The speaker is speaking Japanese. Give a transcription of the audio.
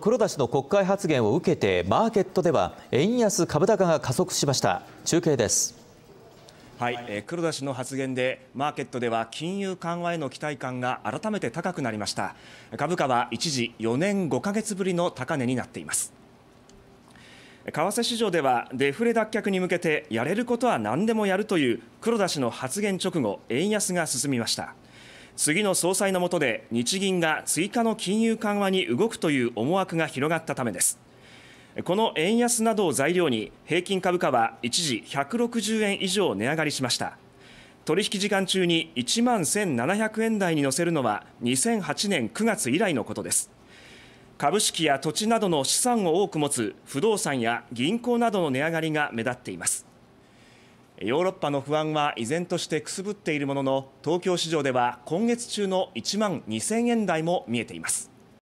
黒田氏の国会発言を受けてマーケットでは円安株高が加速しました中継ですはい、えー、黒田氏の発言でマーケットでは金融緩和への期待感が改めて高くなりました株価は一時4年5ヶ月ぶりの高値になっています為替市場ではデフレ脱却に向けてやれることは何でもやるという黒田氏の発言直後円安が進みました次の総裁の下で日銀が追加の金融緩和に動くという思惑が広がったためですこの円安などを材料に平均株価は一時160円以上値上がりしました取引時間中に1万1700円台に乗せるのは2008年9月以来のことです株式や土地などの資産を多く持つ不動産や銀行などの値上がりが目立っていますヨーロッパの不安は依然としてくすぶっているものの東京市場では今月中の1万2000円台も見えています